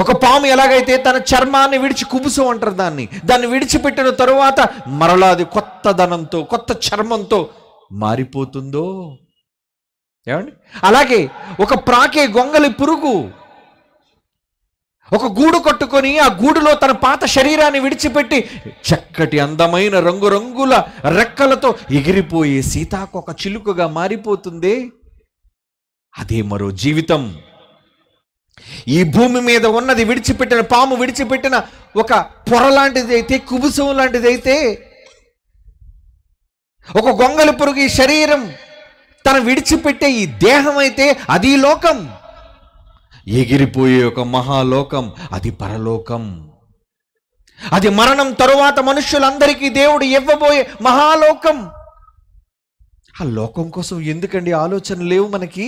ఒక పాము ఎలాగైతే తన చర్మాన్ని విడిచి కుబుసం అంటారు దాన్ని దాన్ని విడిచిపెట్టిన తరువాత మరలా అది కొత్త ధనంతో కొత్త చర్మంతో మారిపోతుందో ఏమండి అలాగే ఒక ప్రాకే గొంగలి పురుగు ఒక గూడు కట్టుకొని ఆ గూడులో తన పాత శరీరాన్ని విడిచిపెట్టి చక్కటి అందమైన రంగురంగుల రెక్కలతో ఎగిరిపోయే సీతాకొక చిలుకగా మారిపోతుంది అదే మరో జీవితం ఈ భూమి మీద ఉన్నది విడిచిపెట్టిన పాము విడిచిపెట్టిన ఒక పొర లాంటిదైతే కుబుసం లాంటిదైతే ఒక గొంగలి పురుగు ఈ శరీరం తన విడిచిపెట్టే ఈ దేహం అయితే అది లోకం ఎగిరిపోయే ఒక మహాలోకం అది పరలోకం అది మరణం తరువాత మనుష్యులందరికీ దేవుడు ఇవ్వబోయే మహాలోకం ఆ లోకం కోసం ఎందుకండి ఆలోచన లేవు మనకి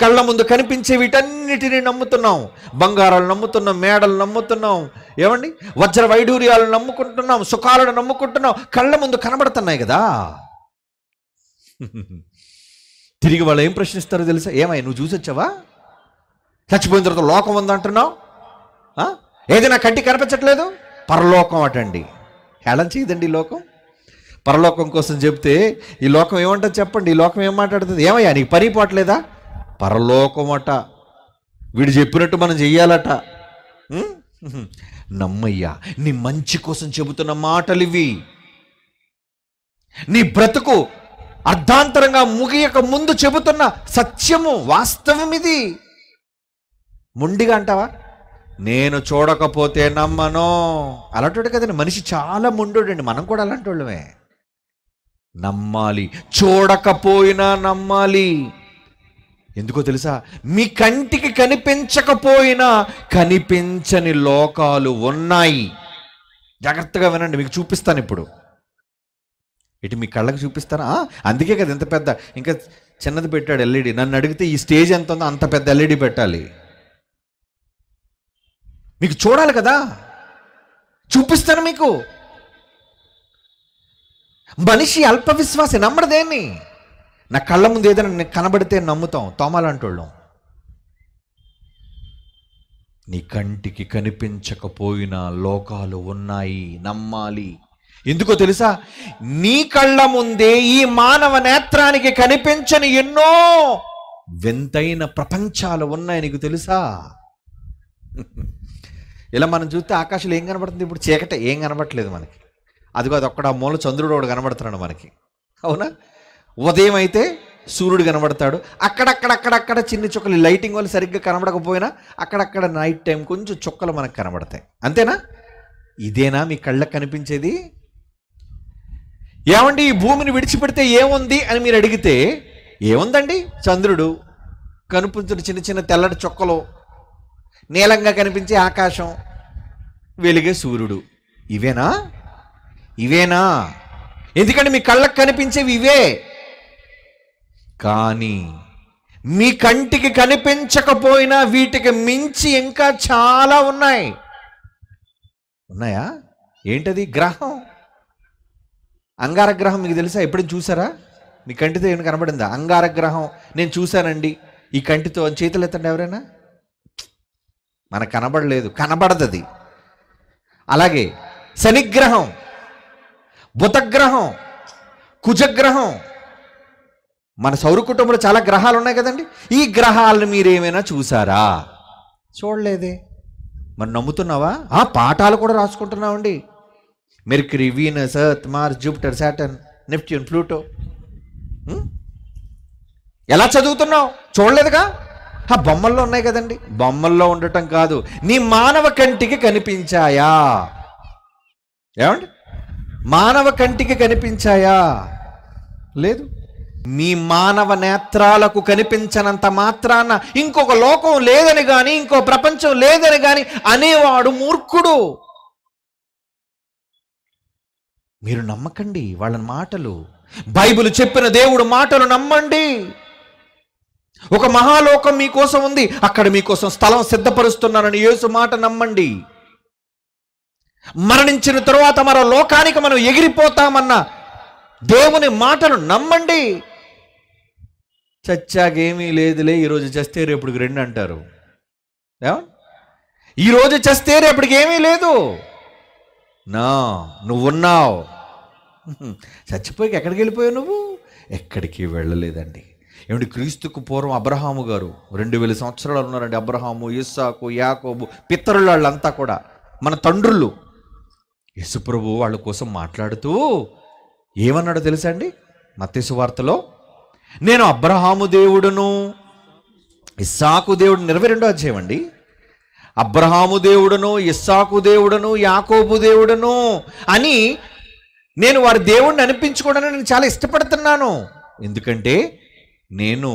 కళ్ళ ముందు కనిపించే వీటన్నిటిని నమ్ముతున్నాం బంగారాలు నమ్ముతున్నాం మేడలు నమ్ముతున్నాం ఏమండి వజ్ర వైడూర్యాలు నమ్ముకుంటున్నాం సుఖాలను నమ్ముకుంటున్నాం కళ్ళ ముందు కనబడుతున్నాయి కదా [LAUGHS] తిరిగి వాళ్ళు ఏం ప్రశ్నిస్తారో తెలుసా ఏమై నువ్వు చూసొచ్చావా చచ్చిపోయిన తర్వాత లోకం ఉందంటున్నావు ఏదైనా కంటి కనిపించట్లేదు పరలోకం అటండి హేళన చేయదండి ఈ లోకం పరలోకం కోసం చెప్తే ఈ లోకం ఏమంటుంది చెప్పండి ఈ లోకం ఏం మాట్లాడుతుంది ఏమయ్యా నీకు పని పోవట్లేదా పరలోకం అట వీడు చెప్పినట్టు మనం చెయ్యాలట నమ్మయ్యా నీ మంచి కోసం చెబుతున్న మాటలు ఇవి నీ బ్రతుకు అర్ధాంతరంగా ముగియక ముందు చెబుతున్న సత్యము వాస్తవం ఇది ముండిగా అంటావా నేను చూడకపోతే నమ్మను అలాంటి కదండి మనిషి చాలా ముండోడండి మనం కూడా అలాంటి వాళ్ళమే నమ్మాలి చూడకపోయినా నమ్మాలి ఎందుకో తెలుసా మీ కంటికి కనిపించకపోయినా కనిపించని లోకాలు ఉన్నాయి జాగ్రత్తగా వినండి మీకు చూపిస్తాను ఇప్పుడు ఇటు మీ కళ్ళకు చూపిస్తాను అందుకే కదా ఇంత పెద్ద ఇంకా చిన్నది పెట్టాడు ఎల్ఈడి నన్ను అడిగితే ఈ స్టేజ్ ఎంత ఉందో అంత పెద్ద ఎల్ఈడి పెట్టాలి మీకు చూడాలి కదా చూపిస్తాను మీకు మనిషి అల్ప విశ్వాసం నమ్మడు దేన్ని నా కళ్ళ ముందు ఏదైనా కనబడితే నమ్ముతాం తోమాలంటోళ్ళం నీ కంటికి కనిపించకపోయినా లోకాలు ఉన్నాయి నమ్మాలి ఎందుకో తెలుసా నీ కళ్ళ ముందే ఈ మానవ నేత్రానికి కనిపించని ఎన్నో వింతైన ప్రపంచాలు ఉన్నాయి నీకు తెలుసా ఇలా మనం చూస్తే ఆకాశంలో ఏం కనబడుతుంది ఇప్పుడు చీకట ఏం కనబడట్లేదు మనకి అదిగో అది ఒక్కడ మూల చంద్రుడు ఒకడు కనబడుతున్నాడు మనకి అవునా ఉదయం అయితే సూర్యుడు కనబడతాడు అక్కడక్కడక్కడక్కడ చిన్న చుక్కలు లైటింగ్ వల్ల సరిగ్గా కనబడకపోయినా అక్కడక్కడ నైట్ టైం కొంచెం చుక్కలు మనకు కనబడతాయి అంతేనా ఇదేనా మీ కళ్ళకు కనిపించేది ఏమండి ఈ భూమిని విడిచిపెడితే ఏముంది అని మీరు అడిగితే ఏముందండి చంద్రుడు కనిపించిన చిన్న చిన్న తెల్లటి చుక్కలు నీలంగా కనిపించే ఆకాశం వెలిగే సూర్యుడు ఇవేనా ఇవేనా ఎందుకంటే మీ కళ్ళకు కనిపించేవి ఇవే కానీ మీ కంటికి కనిపించకపోయినా వీటికి మించి ఇంకా చాలా ఉన్నాయి ఉన్నాయా ఏంటది గ్రహం అంగార గ్రహం మీకు తెలుసా ఎప్పుడు చూసారా మీ కంటితో ఏమైనా కనబడిందా గ్రహం నేను చూశానండి ఈ కంటితో చేతులు ఎత్తండి ఎవరైనా మన కనబడలేదు కనబడదది అలాగే శనిగ్రహం బుతగ్రహం కుజగ్రహం మన సౌర కుటుంబంలో చాలా గ్రహాలు ఉన్నాయి కదండి ఈ గ్రహాలను మీరేమైనా చూసారా చూడలేదే మరి నమ్ముతున్నావా ఆ పాఠాలు కూడా రాసుకుంటున్నామండి Mercury Venus Earth Mars Jupiter Saturn Neptune Pluto ఎలా చదువుతున్నావు చూడలేదుగా ఆ బొమ్మల్లో ఉన్నాయి కదండి బొమ్మల్లో ఉండటం కాదు నీ మానవ కంటికి కనిపించాయా ఏమండి మానవ కంటికి కనిపించాయా లేదు మీ మానవ నేత్రాలకు కనిపించనంత మాత్రాన ఇంకొక లోకం లేదని కానీ ఇంకో ప్రపంచం లేదని కానీ అనేవాడు మూర్ఖుడు మీరు నమ్మకండి వాళ్ళ మాటలు బైబిల్ చెప్పిన దేవుడు మాటలు నమ్మండి ఒక మహాలోకం మీకోసం ఉంది అక్కడ మీకోసం స్థలం సిద్ధపరుస్తున్నానని యేసు మాట నమ్మండి మరణించిన తరువాత మరో లోకానికి మనం ఎగిరిపోతామన్న దేవుని మాటను నమ్మండి చచ్చాకేమీ లేదులే ఈరోజు చస్తే రేపుడికి రెండు అంటారు ఈరోజు చస్తే రేపటికి ఏమీ లేదు నా నువ్వున్నావు చచ్చిపోయి ఎక్కడికి వెళ్ళిపోయావు నువ్వు ఎక్కడికి వెళ్ళలేదండి ఏమిటి క్రీస్తుకు పూర్వం అబ్రహాము గారు రెండు వేల సంవత్సరాలు ఉన్నారండి అబ్రహాము ఇస్సాకు యాకోబు పితరులు వాళ్ళంతా కూడా మన తండ్రులు యశుప్రభు వాళ్ళ కోసం మాట్లాడుతూ ఏమన్నాడో తెలుసా అండి మత్స్సు వార్తలో నేను అబ్రహాము దేవుడును ఇస్సాకు దేవుడు ఇరవై రెండో అధ్యాయం అండి అబ్రహాము దేవుడును ఇస్సాకు దేవుడును యాకోబు దేవుడును అని నేను వారి దేవుడిని అనిపించుకోవడానికి నేను చాలా ఇష్టపడుతున్నాను ఎందుకంటే నేను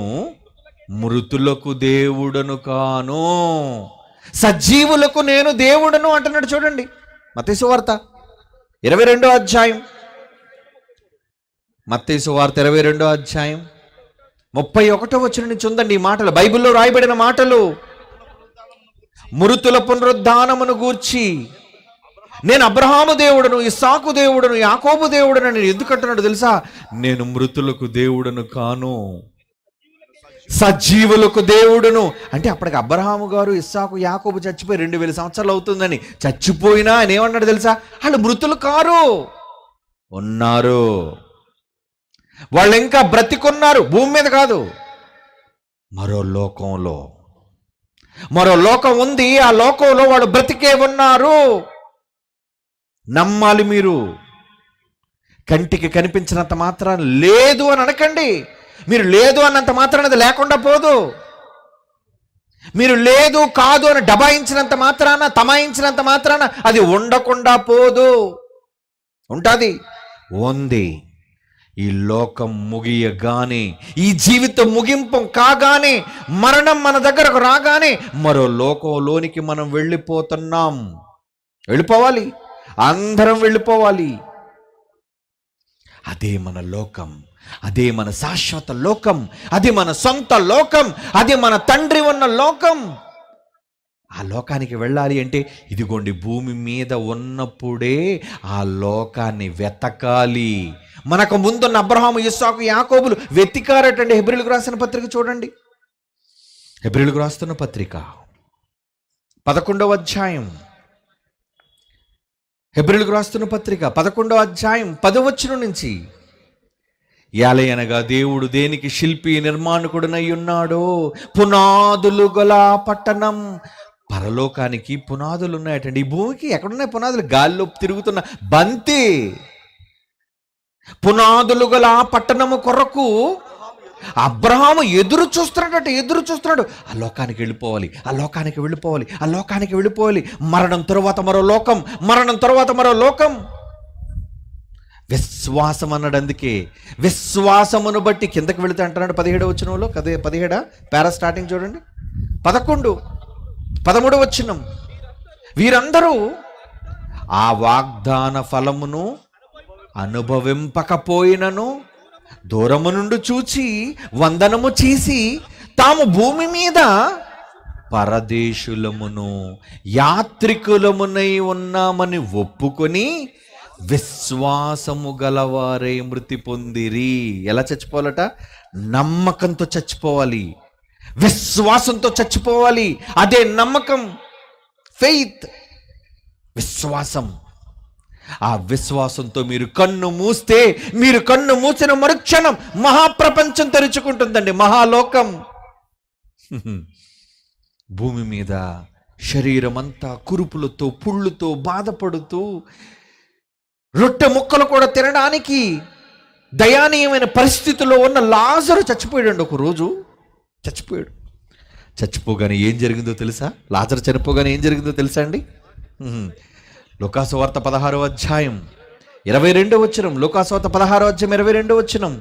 మృతులకు దేవుడను కాను సజీవులకు నేను దేవుడను అంటున్నాడు చూడండి వార్త ఇరవై రెండో అధ్యాయం వార్త ఇరవై రెండో అధ్యాయం ముప్పై ఒకటో వచ్చిన నుంచి ఉందండి ఈ మాటలు బైబిల్లో రాయబడిన మాటలు మృతుల పునరుద్ధానమును గూర్చి నేను అబ్రహాము దేవుడను ఇస్సాకు దేవుడను యాకోబు దేవుడను నేను ఎందుకంటున్నాడు తెలుసా నేను మృతులకు దేవుడను కాను సజీవులకు దేవుడును అంటే అప్పటికి అబ్రహాము గారు ఇస్సాకు యాకోబు చచ్చిపోయి రెండు వేల సంవత్సరాలు అవుతుందని చచ్చిపోయినా అని ఏమన్నాడు తెలుసా వాళ్ళు మృతులు కారు ఉన్నారు వాళ్ళు ఇంకా బ్రతికున్నారు భూమి మీద కాదు మరో లోకంలో మరో లోకం ఉంది ఆ లోకంలో వాళ్ళు బ్రతికే ఉన్నారు నమ్మాలి మీరు కంటికి కనిపించినంత మాత్రం లేదు అని అనకండి మీరు లేదు అన్నంత మాత్రాన అది లేకుండా పోదు మీరు లేదు కాదు అని డబాయించినంత మాత్రాన తమాయించినంత మాత్రాన అది ఉండకుండా పోదు ఉంటుంది ఉంది ఈ లోకం ముగియగానే ఈ జీవితం ముగింపు కాగానే మరణం మన దగ్గరకు రాగానే మరో లోకంలోనికి మనం వెళ్ళిపోతున్నాం వెళ్ళిపోవాలి అందరం వెళ్ళిపోవాలి అదే మన లోకం అదే మన శాశ్వత లోకం అది మన సొంత లోకం అది మన తండ్రి ఉన్న లోకం ఆ లోకానికి వెళ్ళాలి అంటే ఇదిగోండి భూమి మీద ఉన్నప్పుడే ఆ లోకాన్ని వెతకాలి మనకు ముందున్న అబ్రహాము ఇస్సాకు యాకోబులు వెతికారటండి హెబ్రిల్కు రాసిన పత్రిక చూడండి హెబ్రిల్కు రాస్తున్న పత్రిక పదకొండవ అధ్యాయం హెబ్రిల్కు రాస్తున్న పత్రిక పదకొండవ అధ్యాయం పదవచ్చును నుంచి ఎలయనగా దేవుడు దేనికి శిల్పి నిర్మాణకుడునై ఉన్నాడో పునాదులు గల పట్టణం పరలోకానికి పునాదులు ఉన్నాయటండి ఈ భూమికి ఎక్కడున్నాయి పునాదులు గాల్లో తిరుగుతున్న బంతి పునాదులు గల పట్టణము కొరకు అబ్రహాము ఎదురు చూస్తున్నాడట ఎదురు చూస్తున్నాడు ఆ లోకానికి వెళ్ళిపోవాలి ఆ లోకానికి వెళ్ళిపోవాలి ఆ లోకానికి వెళ్ళిపోవాలి మరణం తరువాత మరో లోకం మరణం తరువాత మరో లోకం విశ్వాసం అన్నాడు అందుకే విశ్వాసమును బట్టి కిందకి వెళితే అంటున్నాడు పదిహేడు వచ్చినంలో కదే పదిహేడా పారా స్టార్టింగ్ చూడండి పదకొండు పదమూడు వచ్చినం వీరందరూ ఆ వాగ్దాన ఫలమును అనుభవింపకపోయినను దూరము నుండి చూచి వందనము చేసి తాము భూమి మీద పరదేశులమును యాత్రికులమునై ఉన్నామని ఒప్పుకొని విశ్వాసము గలవారే మృతి పొందిరి ఎలా చచ్చిపోవాలట నమ్మకంతో చచ్చిపోవాలి విశ్వాసంతో చచ్చిపోవాలి అదే నమ్మకం ఫెయిత్ విశ్వాసం ఆ విశ్వాసంతో మీరు కన్ను మూస్తే మీరు కన్ను మూసిన మరుక్షణం మహాప్రపంచం తెరుచుకుంటుందండి మహాలోకం భూమి మీద శరీరమంతా కురుపులతో పుళ్ళుతో బాధపడుతూ రొట్టె ముక్కలు కూడా తినడానికి దయానీయమైన పరిస్థితిలో ఉన్న లాజరు చచ్చిపోయాడు ఒకరోజు చచ్చిపోయాడు చచ్చిపోగానే ఏం జరిగిందో తెలుసా లాజరు చనిపోగానే ఏం జరిగిందో తెలుసా అండి వార్త పదహారో అధ్యాయం ఇరవై రెండో వచ్చినం వార్త పదహారో అధ్యాయం ఇరవై రెండో వచ్చినం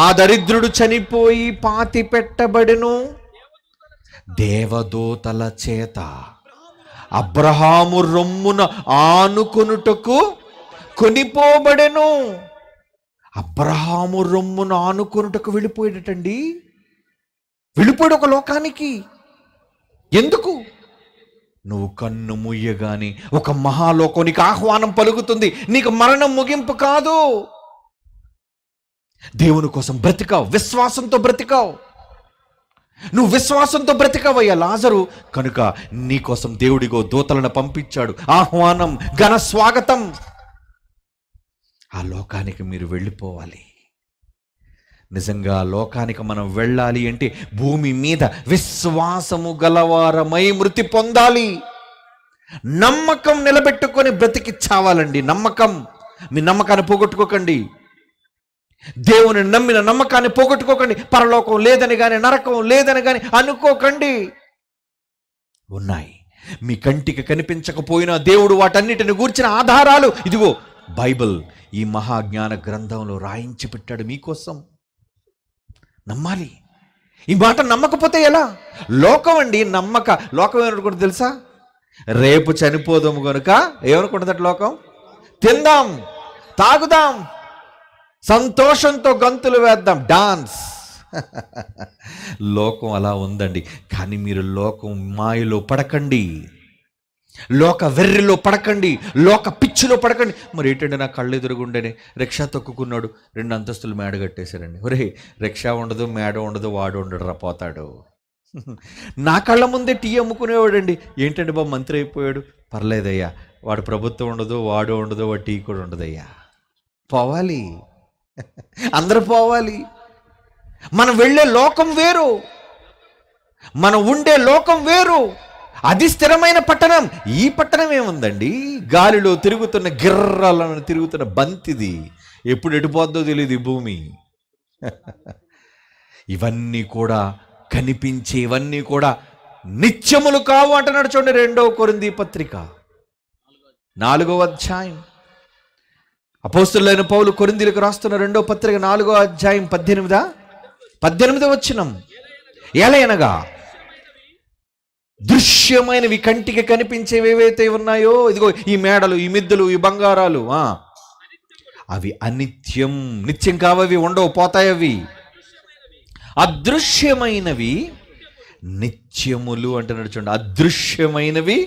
ఆ దరిద్రుడు చనిపోయి పాతి పెట్టబడిను దేవదూతల చేత అబ్రహాము రొమ్మున ఆనుకునుటకు కొనిపోబడెను అబ్రహాము రొమ్మును ఆనుకొనుటకు వెళ్ళిపోయేటండి వెళ్ళిపోయాడు ఒక లోకానికి ఎందుకు నువ్వు కన్ను ముయ్యగాని ఒక మహాలోకం నీకు ఆహ్వానం పలుకుతుంది నీకు మరణం ముగింపు కాదు దేవుని కోసం బ్రతికావు విశ్వాసంతో బ్రతికావు నువ్వు విశ్వాసంతో బ్రతికవయ్యా లాజరు కనుక నీకోసం దేవుడిగో దూతలను పంపించాడు ఆహ్వానం ఘన స్వాగతం ఆ లోకానికి మీరు వెళ్ళిపోవాలి నిజంగా లోకానికి మనం వెళ్ళాలి అంటే భూమి మీద విశ్వాసము గలవారమై మృతి పొందాలి నమ్మకం నిలబెట్టుకొని బ్రతికి చావాలండి నమ్మకం మీ నమ్మకాన్ని పోగొట్టుకోకండి దేవుని నమ్మిన నమ్మకాన్ని పోగొట్టుకోకండి పరలోకం లేదని కానీ నరకం లేదని కానీ అనుకోకండి ఉన్నాయి మీ కంటికి కనిపించకపోయినా దేవుడు వాటన్నిటిని గూర్చిన ఆధారాలు ఇదిగో బైబిల్ ఈ మహాజ్ఞాన గ్రంథంలో రాయించి పెట్టాడు మీకోసం నమ్మాలి ఈ మాట నమ్మకపోతే ఎలా లోకం అండి నమ్మక లోకం ఏమనుకుంటుంది తెలుసా రేపు చనిపోదాము కనుక ఏమనుకుంటుందట లోకం తిందాం తాగుదాం సంతోషంతో గంతులు వేద్దాం డాన్స్ [LAUGHS] లోకం అలా ఉందండి కానీ మీరు లోకం మాయలో పడకండి లోక వెర్రిలో పడకండి లోక పిచ్చిలో పడకండి మరి ఏంటండి నా కళ్ళు ఎదురుగుండేనే రిక్షా తొక్కుకున్నాడు రెండు అంతస్తులు మేడ కట్టేశారండి ఒరే రిక్షా ఉండదు మేడ ఉండదు వాడు ఉండడు పోతాడు నా కళ్ళ ముందే టీ అమ్ముకునేవాడండి ఏంటండి బాబు మంత్రి అయిపోయాడు పర్లేదయ్యా వాడు ప్రభుత్వం ఉండదు వాడు ఉండదు వాడు టీ కూడా ఉండదయ్యా పోవాలి అందరూ పోవాలి మనం వెళ్ళే లోకం వేరు మనం ఉండే లోకం వేరు అది స్థిరమైన పట్టణం ఈ పట్టణం ఏముందండి గాలిలో తిరుగుతున్న గిర్రాలను తిరుగుతున్న బంతిది ఎప్పుడు ఎటుపోద్దో తెలియదు భూమి [LAUGHS] ఇవన్నీ కూడా కనిపించే ఇవన్నీ కూడా నిత్యములు కావు అంట నడుచోండి రెండవ కొరింది పత్రిక నాలుగవ అధ్యాయం అపోస్తులైన పౌలు కొరిందీలకు రాస్తున్న రెండో పత్రిక నాలుగో అధ్యాయం పద్దెనిమిదా పద్దెనిమిది వచ్చినం అనగా దృశ్యమైనవి కంటికి కనిపించేవి ఏవైతే ఉన్నాయో ఇదిగో ఈ మేడలు ఈ మిద్దెలు ఈ బంగారాలు అవి అనిత్యం నిత్యం కావవి ఉండవు పోతాయవి అదృశ్యమైనవి నిత్యములు అంటే నడుచుండి అదృశ్యమైనవి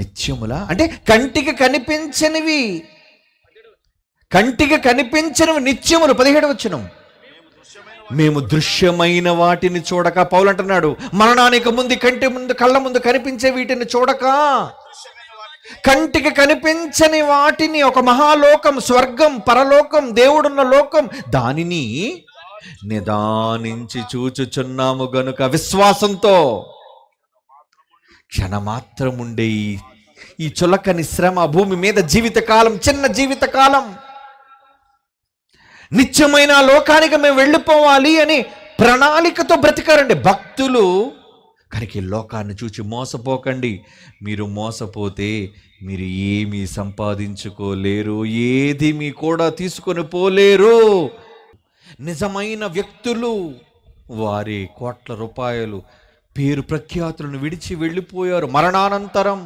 నిత్యములా అంటే కంటికి కనిపించనివి కంటికి కనిపించనివి నిత్యములు పదిహేడు వచ్చినాం మేము దృశ్యమైన వాటిని చూడక పౌలంటున్నాడు మరణానికి ముందు కంటి ముందు కళ్ళ ముందు కనిపించే వీటిని చూడక కంటికి కనిపించని వాటిని ఒక మహాలోకం స్వర్గం పరలోకం దేవుడున్న లోకం దానిని నిదానించి చూచుచున్నాము గనుక విశ్వాసంతో క్షణమాత్రముండే ఈ చులకని శ్రమ భూమి మీద జీవితకాలం చిన్న జీవితకాలం నిత్యమైన లోకానికి మేము వెళ్ళిపోవాలి అని ప్రణాళికతో బ్రతికారండి భక్తులు కానీ లోకాన్ని చూచి మోసపోకండి మీరు మోసపోతే మీరు ఏమీ సంపాదించుకోలేరు ఏది మీ కూడా తీసుకొని పోలేరు నిజమైన వ్యక్తులు వారి కోట్ల రూపాయలు పేరు ప్రఖ్యాతులను విడిచి వెళ్ళిపోయారు మరణానంతరం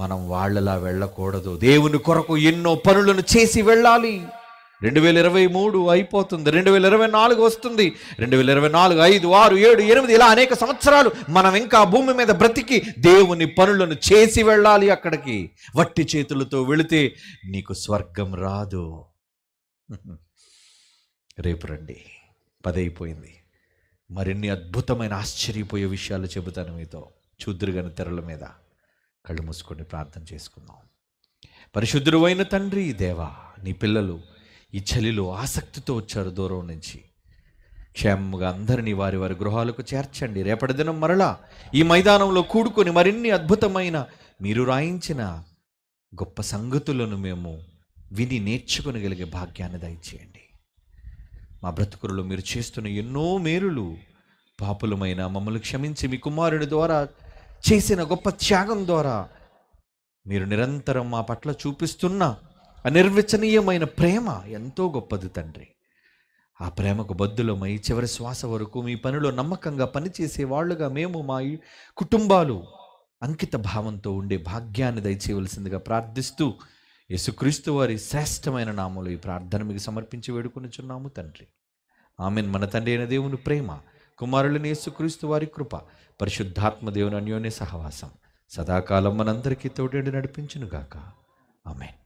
మనం వాళ్ళలా వెళ్ళకూడదు దేవుని కొరకు ఎన్నో పనులను చేసి వెళ్ళాలి రెండు వేల ఇరవై మూడు అయిపోతుంది రెండు వేల ఇరవై నాలుగు వస్తుంది రెండు వేల ఇరవై నాలుగు ఐదు ఆరు ఏడు ఎనిమిది ఇలా అనేక సంవత్సరాలు మనం ఇంకా భూమి మీద బ్రతికి దేవుని పనులను చేసి వెళ్ళాలి అక్కడికి వట్టి చేతులతో వెళితే నీకు స్వర్గం రాదు [LAUGHS] రేపు రండి పదైపోయింది మరిన్ని అద్భుతమైన ఆశ్చర్యపోయే విషయాలు చెబుతాను మీతో చూద్దరుగని తెరల మీద కళ్ళు మూసుకొని ప్రార్థన చేసుకుందాం పరిశుద్ధుడైన తండ్రి దేవా నీ పిల్లలు ఈ చలిలో ఆసక్తితో వచ్చారు దూరం నుంచి క్షేమంగా అందరినీ వారి వారి గృహాలకు చేర్చండి రేపటి దినం మరలా ఈ మైదానంలో కూడుకొని మరిన్ని అద్భుతమైన మీరు రాయించిన గొప్ప సంగతులను మేము విని నేర్చుకునగలిగే భాగ్యాన్ని దయచేయండి మా బ్రతుకులలో మీరు చేస్తున్న ఎన్నో మేలులు పాపులమైన మమ్మల్ని క్షమించి మీ కుమారుని ద్వారా చేసిన గొప్ప త్యాగం ద్వారా మీరు నిరంతరం మా పట్ల చూపిస్తున్న అనిర్వచనీయమైన ప్రేమ ఎంతో గొప్పది తండ్రి ఆ ప్రేమకు బద్దులమై చివరి శ్వాస వరకు మీ పనిలో నమ్మకంగా పనిచేసే వాళ్ళుగా మేము మా కుటుంబాలు అంకిత భావంతో ఉండే భాగ్యాన్ని దయచేయవలసిందిగా ప్రార్థిస్తూ యేసుక్రీస్తు వారి శ్రేష్టమైన నామలు ఈ ప్రార్థన మీకు సమర్పించి వేడుకొనిచున్నాము తండ్రి ఆమెన్ మన తండ్రి అయిన దేవుని ప్రేమ కుమారులని యేసుక్రీస్తు వారి కృప పరిశుద్ధాత్మ దేవుని అన్యోన్య సహవాసం సదాకాలం మనందరికీ తోడేడు నడిపించునుగాక ఆమెన్